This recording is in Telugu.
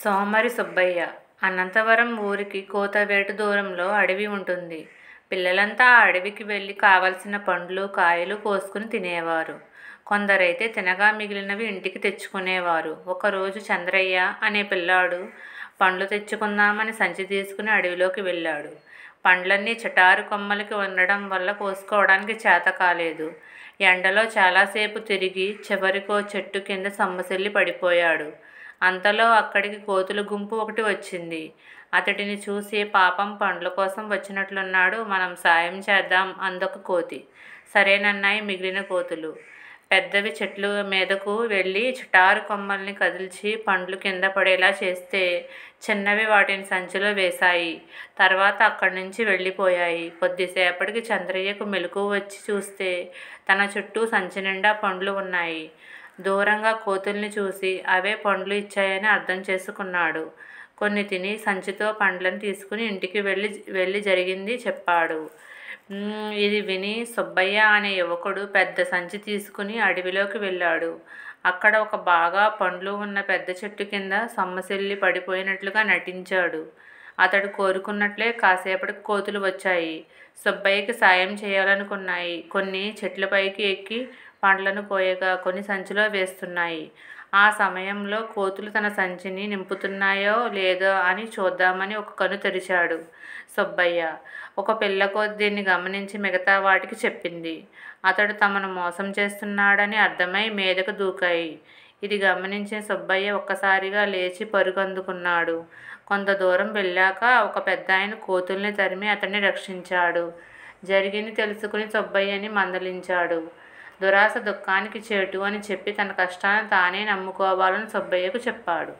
సోమరి సుబ్బయ్య అనంతవరం ఊరికి కోతవేటు దూరంలో అడవి ఉంటుంది పిల్లలంతా ఆ అడవికి వెళ్ళి కావలసిన పండ్లు కాయలు కోసుకుని తినేవారు కొందరైతే తినగా మిగిలినవి ఇంటికి తెచ్చుకునేవారు ఒకరోజు చంద్రయ్య అనే పిల్లాడు పండ్లు తెచ్చుకుందామని సంచి తీసుకుని అడవిలోకి వెళ్ళాడు పండ్లన్నీ చిటారు కొమ్మలకి ఉండడం వల్ల కోసుకోవడానికి చేత కాలేదు ఎండలో చాలాసేపు తిరిగి చివరికో చెట్టు కింద సొమ్మసిల్లి పడిపోయాడు అంతలో అక్కడికి కోతుల గుంపు ఒకటి వచ్చింది అతడిని చూసి పాపం పండ్ల కోసం వచ్చినట్లున్నాడు మనం సాయం చేద్దాం అందొక కోతి సరేనన్నాయి మిగిలిన కోతులు పెద్దవి చెట్లు మీదకు వెళ్ళి చిటారు కొమ్మల్ని కదిల్చి పండ్లు కింద పడేలా చేస్తే చిన్నవి వాటిని సంచిలో వేశాయి తర్వాత అక్కడి నుంచి వెళ్ళిపోయాయి కొద్దిసేపటికి చంద్రయ్యకు మెలకు వచ్చి చూస్తే తన చుట్టూ సంచి నిండా పండ్లు ఉన్నాయి దూరంగా కోతుల్ని చూసి అవే పండ్లు ఇచ్చాయని అర్థం చేసుకున్నాడు కొన్ని తిని సంచితో పండ్లను తీసుకుని ఇంటికి వెళ్ళి వెళ్ళి జరిగింది చెప్పాడు ఇది విని సుబ్బయ్య అనే యువకుడు పెద్ద సంచి తీసుకుని అడవిలోకి వెళ్ళాడు అక్కడ ఒక బాగా పండ్లు ఉన్న పెద్ద చెట్టు కింద సొమ్మసిల్లి పడిపోయినట్లుగా నటించాడు అతడు కోరుకున్నట్లే కాసేపటికి కోతులు వచ్చాయి సుబ్బయ్యకి సాయం చేయాలనుకున్నాయి కొన్ని చెట్లపైకి ఎక్కి పండ్లను కోయగా కొన్ని సంచిలో వేస్తున్నాయి ఆ సమయంలో కోతులు తన సంచిని నింపుతున్నాయో లేదో అని చూద్దామని ఒక కను తెరిచాడు సుబ్బయ్య ఒక పిల్ల కోతి దీన్ని గమనించి మిగతా వాటికి చెప్పింది అతడు తమను మోసం చేస్తున్నాడని అర్థమై మీదకు దూకాయి ఇది గమనించిన సుబ్బయ్య ఒక్కసారిగా లేచి పరుగు అందుకున్నాడు కొంత దూరం వెళ్ళాక ఒక పెద్ద ఆయన కోతుల్ని తరిమి అతన్ని రక్షించాడు జరిగింది తెలుసుకుని సుబ్బయ్యని మందలించాడు దురాశ దుఃఖానికి చేటు అని చెప్పి తన కష్టాన్ని తానే నమ్ముకోవాలని సుబ్బయ్యకు చెప్పాడు